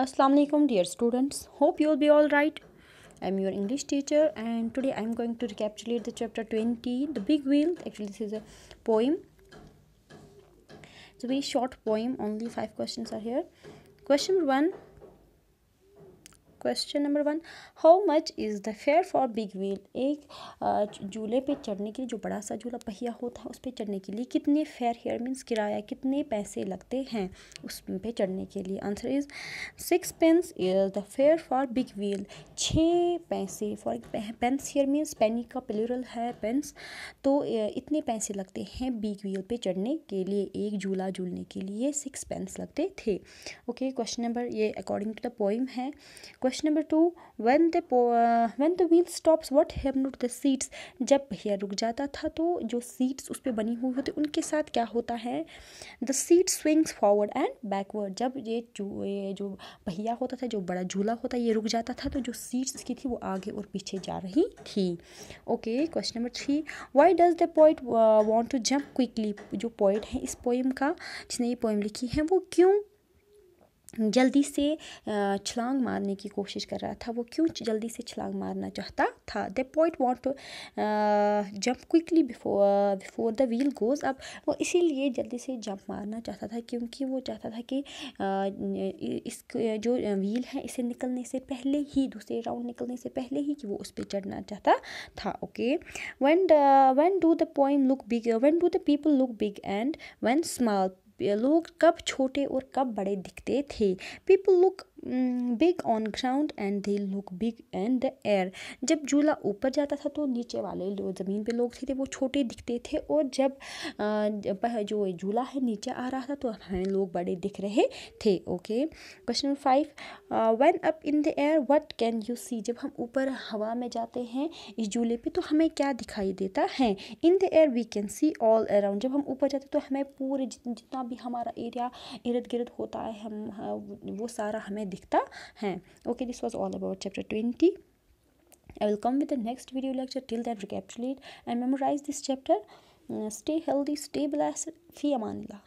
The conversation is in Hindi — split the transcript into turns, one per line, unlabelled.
assalamu alaikum dear students hope you'll be all right i'm your english teacher and today i'm going to recapitulate the chapter 20 the big wheel actually this is a poem it's a very short poem only five questions are here question one question number one how much is the fare for big wheel एक झूले पे चढ़ने के लिए जो बड़ा सा झूला पहिया होता है उस पर चढ़ने के लिए कितने फेयर हेयर मीन्स किराया कितने पैसे लगते हैं उस पे चढ़ने के लिए answer is six pence is the fare for big wheel छः पैसे for pence here means penny का प्लूरल है पेंस तो इतने पैसे लगते हैं बिग व्हील पे चढ़ने के लिए एक झूला झूलने के लिए सिक्स पेंस लगते थे ओके क्वेश्चन नंबर ये अकॉर्डिंग टू द पोइम है question number two when the when the wheel stops what have to the seats जब पहिया रुक जाता था तो जो सीट्स उस पर बनी हुई होती उनके साथ क्या होता है the seat swings forward and backward जब ये ये जो पहिया होता था जो बड़ा झूला होता ये रुक जाता था तो जो सीट्स इसकी थी वो आगे और पीछे जा रही थी okay question number three why does the poet want to jump quickly जो पोइट है इस पोइम का जिसने ये पोइम लिखी है वो क्यों जल्दी से छलांग मारने की कोशिश कर रहा था वो क्यों जल्दी से छलांग मारना चाहता था the point want to jump quickly before before the wheel goes अब वो इसीलिए जल्दी से जंप मारना चाहता था क्योंकि वो चाहता था कि इस जो व्हील है इसे निकलने से पहले ही दूसरे राउंड निकलने से पहले ही कि वो उस पर चढ़ना चाहता था okay when when do the point look big when do the people look big and when small लोग कब छोटे और कब बड़े दिखते थे people look big on ground and they look big and the air जब झूला ऊपर जाता था तो नीचे वाले जो ज़मीन पे लोग थे वो छोटे दिखते थे और जब जो झूला है नीचे आ रहा था तो हमें लोग बड़े दिख रहे थे okay question number five when up in the air what can you see जब हम ऊपर हवा में जाते हैं इस झूले पे तो हमें क्या दिखाई देता है in the air we can see all around जब हम ऊपर जाते तो हमें पूरे जितना भी हमारा एरिया इर्द गिर्द होता है हम वो सारा हमें सीखता है okay this was all about chapter twenty I will come with the next video lecture. Till then, recapitulate and memorize this chapter. Uh, stay healthy, stay blessed. Fi amanillah.